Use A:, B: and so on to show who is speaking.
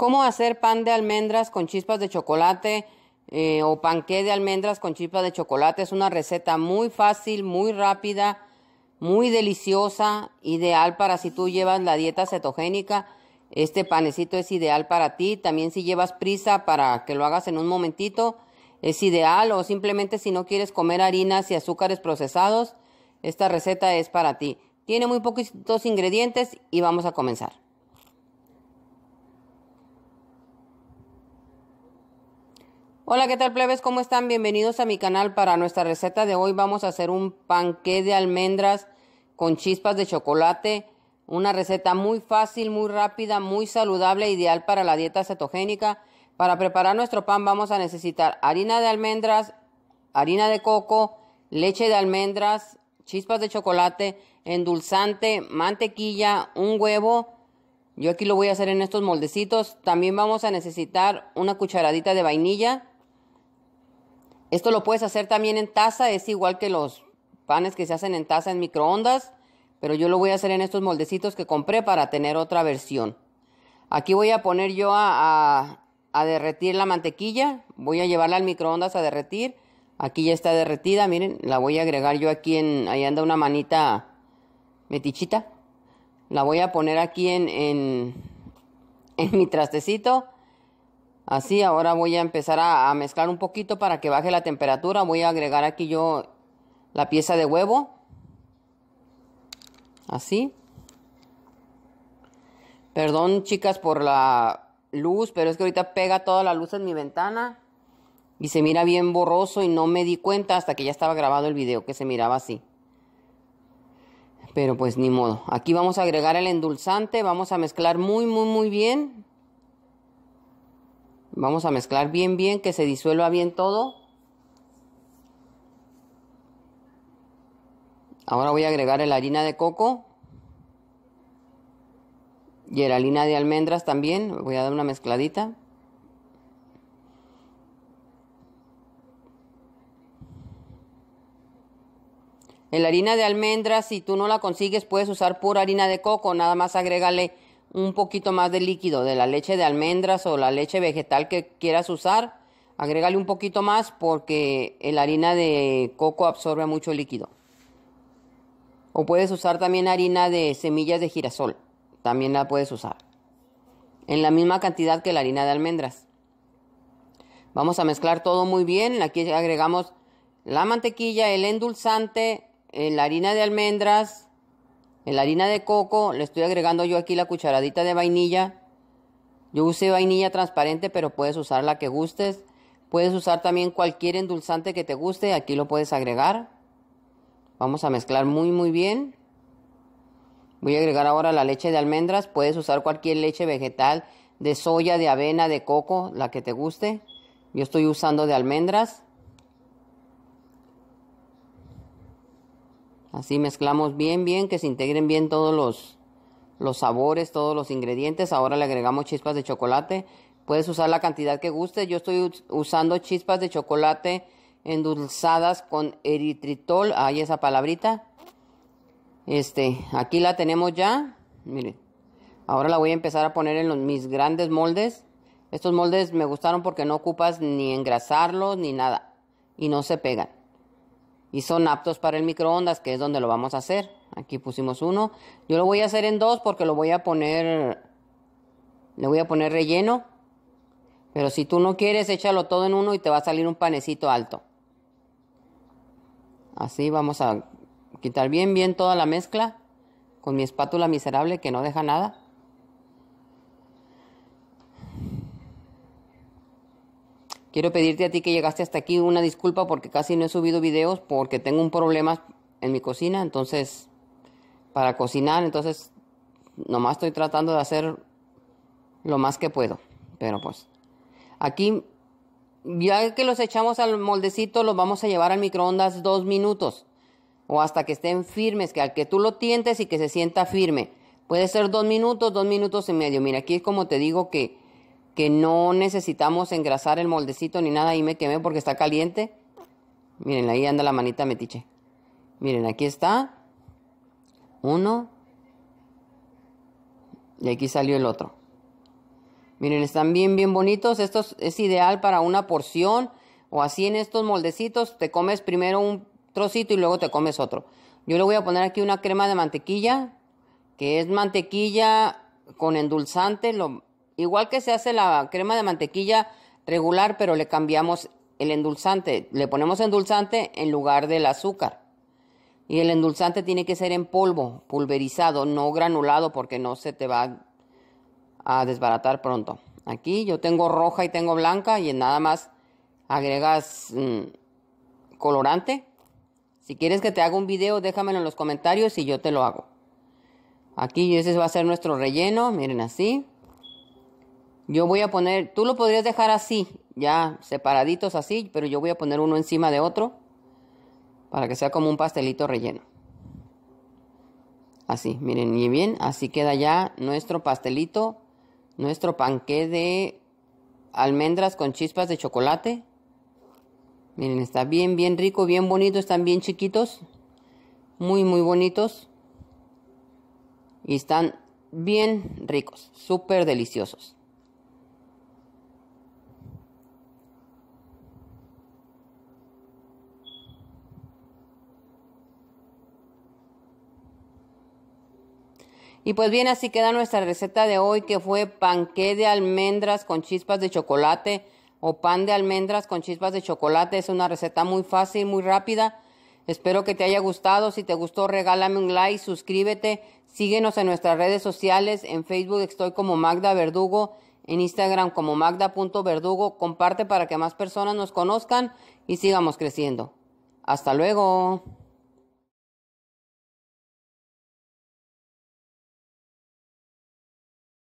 A: cómo hacer pan de almendras con chispas de chocolate eh, o panqué de almendras con chispas de chocolate. Es una receta muy fácil, muy rápida, muy deliciosa, ideal para si tú llevas la dieta cetogénica. Este panecito es ideal para ti. También si llevas prisa para que lo hagas en un momentito, es ideal. O simplemente si no quieres comer harinas y azúcares procesados, esta receta es para ti. Tiene muy poquitos ingredientes y vamos a comenzar. Hola, ¿qué tal plebes? ¿Cómo están? Bienvenidos a mi canal. Para nuestra receta de hoy vamos a hacer un panqué de almendras con chispas de chocolate. Una receta muy fácil, muy rápida, muy saludable, ideal para la dieta cetogénica. Para preparar nuestro pan vamos a necesitar harina de almendras, harina de coco, leche de almendras, chispas de chocolate, endulzante, mantequilla, un huevo, yo aquí lo voy a hacer en estos moldecitos. También vamos a necesitar una cucharadita de vainilla, esto lo puedes hacer también en taza, es igual que los panes que se hacen en taza en microondas, pero yo lo voy a hacer en estos moldecitos que compré para tener otra versión. Aquí voy a poner yo a, a, derretir la mantequilla, voy a llevarla al microondas a derretir. Aquí ya está derretida, miren, la voy a agregar yo aquí en, ahí anda una manita metichita. La voy a poner aquí en, en mi trastecito Así, ahora voy a empezar a, mezclar un poquito para que baje la temperatura. Voy a agregar aquí yo la pieza de huevo. Así. Perdón, chicas, por la luz, pero es que ahorita pega toda la luz en mi ventana. Y se mira bien borroso y no me di cuenta hasta que ya estaba grabado el video que se miraba así. Pero pues ni modo. Aquí vamos a agregar el endulzante. Vamos a mezclar muy, muy, muy bien. Vamos a mezclar bien, bien, que se disuelva bien todo. Ahora voy a agregar la harina de coco y la harina de almendras también. Voy a dar una mezcladita. En la harina de almendras, si tú no la consigues, puedes usar pura harina de coco. Nada más agrégale un poquito más de líquido de la leche de almendras o la leche vegetal que quieras usar. Agrégale un poquito más porque la harina de coco absorbe mucho líquido. O puedes usar también harina de semillas de girasol. También la puedes usar. En la misma cantidad que la harina de almendras. Vamos a mezclar todo muy bien. Aquí agregamos la mantequilla, el endulzante, eh, la harina de almendras, en la harina de coco le estoy agregando yo aquí la cucharadita de vainilla. Yo usé vainilla transparente, pero puedes usar la que gustes. Puedes usar también cualquier endulzante que te guste, aquí lo puedes agregar. Vamos a mezclar muy muy bien. Voy a agregar ahora la leche de almendras, puedes usar cualquier leche vegetal, de soya, de avena, de coco, la que te guste. Yo estoy usando de almendras. Así mezclamos bien, bien, que se integren bien todos los, los sabores, todos los ingredientes. Ahora le agregamos chispas de chocolate. Puedes usar la cantidad que guste. Yo estoy usando chispas de chocolate endulzadas con eritritol. Ahí esa palabrita. Este, aquí la tenemos ya. Miren. Ahora la voy a empezar a poner en los, mis grandes moldes. Estos moldes me gustaron porque no ocupas ni engrasarlos ni nada. Y no se pegan y son aptos para el microondas, que es donde lo vamos a hacer. Aquí pusimos uno. Yo lo voy a hacer en dos porque lo voy a poner, le voy a poner relleno. Pero si tú no quieres, échalo todo en uno y te va a salir un panecito alto. Así vamos a quitar bien, bien toda la mezcla con mi espátula miserable que no deja nada. Quiero pedirte a ti que llegaste hasta aquí una disculpa porque casi no he subido videos porque tengo un problema en mi cocina, entonces para cocinar, entonces nomás estoy tratando de hacer lo más que puedo, pero pues aquí ya que los echamos al moldecito los vamos a llevar al microondas dos minutos o hasta que estén firmes, que al que tú lo tientes y que se sienta firme. Puede ser dos minutos, dos minutos y medio. Mira, aquí es como te digo que que no necesitamos engrasar el moldecito ni nada y me quemé porque está caliente. Miren, ahí anda la manita metiche. Miren, aquí está. Uno. Y aquí salió el otro. Miren, están bien, bien bonitos. Esto es ideal para una porción o así en estos moldecitos. Te comes primero un trocito y luego te comes otro. Yo le voy a poner aquí una crema de mantequilla, que es mantequilla con endulzante. Lo, Igual que se hace la crema de mantequilla regular, pero le cambiamos el endulzante. Le ponemos endulzante en lugar del azúcar. Y el endulzante tiene que ser en polvo, pulverizado, no granulado, porque no se te va a desbaratar pronto. Aquí yo tengo roja y tengo blanca y nada más agregas mm, colorante. Si quieres que te haga un video, déjamelo en los comentarios y yo te lo hago. Aquí ese va a ser nuestro relleno, miren así. Yo voy a poner, tú lo podrías dejar así, ya separaditos así, pero yo voy a poner uno encima de otro para que sea como un pastelito relleno. Así, miren, y bien, así queda ya nuestro pastelito, nuestro panqué de almendras con chispas de chocolate. Miren, está bien, bien rico, bien bonito, están bien chiquitos, muy, muy bonitos. Y están bien ricos, súper deliciosos. Y pues bien, así queda nuestra receta de hoy que fue panqué de almendras con chispas de chocolate o pan de almendras con chispas de chocolate. Es una receta muy fácil, muy rápida. Espero que te haya gustado. Si te gustó, regálame un like, suscríbete, síguenos en nuestras redes sociales. En Facebook estoy como Magda Verdugo, en Instagram como magda.verdugo. Comparte para que más personas nos conozcan y sigamos creciendo. Hasta luego.